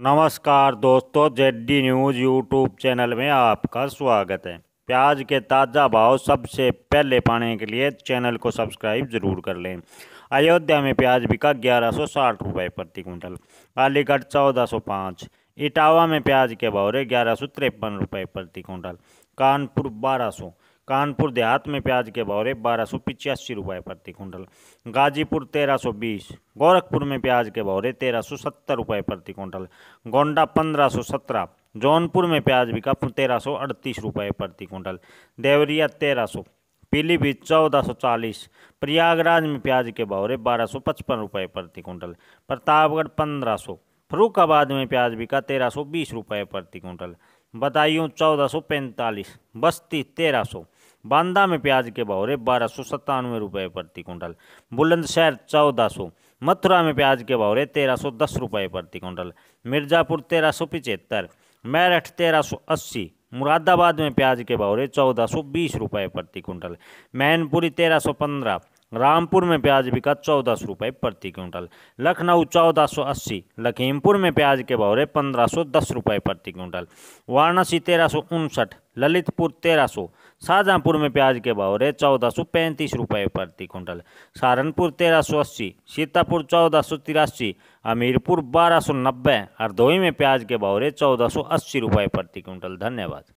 नमस्कार दोस्तों JD news YouTube channel में आपका स्वागत है प्याज के ताज़ा भाव सबसे पहले पाने के लिए चैनल को सब्सक्राइब ज़रूर कर लें अयोध्या में प्याज बिका ग्यारह सौ साठ रुपये प्रति कुंटल अलीगढ़ चौदह सौ पाँच इटावा में प्याज के भाव रहे ग्यारह सौ तिरपन रुपये प्रति कुंटल कानपुर बारह सौ कानपुर देहात में प्याज के भाव रहे बारह सौ पिचासी रुपये प्रति कुंटल गाजीपुर तेरह सौ बीस गोरखपुर में प्याज के भाव रहे तेरह सौ सत्तर रुपये प्रति कुंटल गोंडा पंद्रह सौ सत्रह जौनपुर में प्याज बिका तेरह सौ अड़तीस रुपये प्रति कुंटल देवरिया तेरह सौ पीलीभीत चौदह सौ चालीस प्रयागराज में प्याज के भाव रहे बारह सौ पचपन रुपये प्रति कुंटल प्रतापगढ़ पंद्रह सौ फरुखाबाद में प्याज बिका तेरह सौ बीस रुपये प्रति कुंटल बदायूँ चौदह सौ पैंतालीस बस्ती तेरह सौ बांदा में प्याज के भाव रे बारह सौ सत्तानवे रुपये प्रति कुंटल बुलंदशहर चौदह सौ मथुरा में प्याज के भाव रे तेरह सौ दस रुपये प्रति कुंटल मिर्ज़ापुर तेरह सौ पिचहत्तर मेरठ तेरह सौ अस्सी मुरादाबाद में प्याज के भाव रे चौदह सौ बीस रुपये प्रति कुंटल मैनपुरी तेरह सौ पंद्रह रामपुर में प्याज बिका चौदह सौ रुपये प्रति क्विंटल लखनऊ चौदह सौ अस्सी लखीमपुर में प्याज के भाव पंद्रह सौ दस रुपये प्रति क्विंटल वाराणसी तेरह सौ उनसठ ललितपुर तेरह सौ शाहजहाँपुर में प्याज के भाव चौदह सौ पैंतीस रुपये प्रति क्विंटल सहारनपुर तेरह सौ अस्सी सीतापुर चौदह सौ तिरासी हमीरपुर बारह सौ नब्बे हरदोई में प्याज के भाव चौदह सौ अस्सी रुपये प्रति क्विंटल धन्यवाद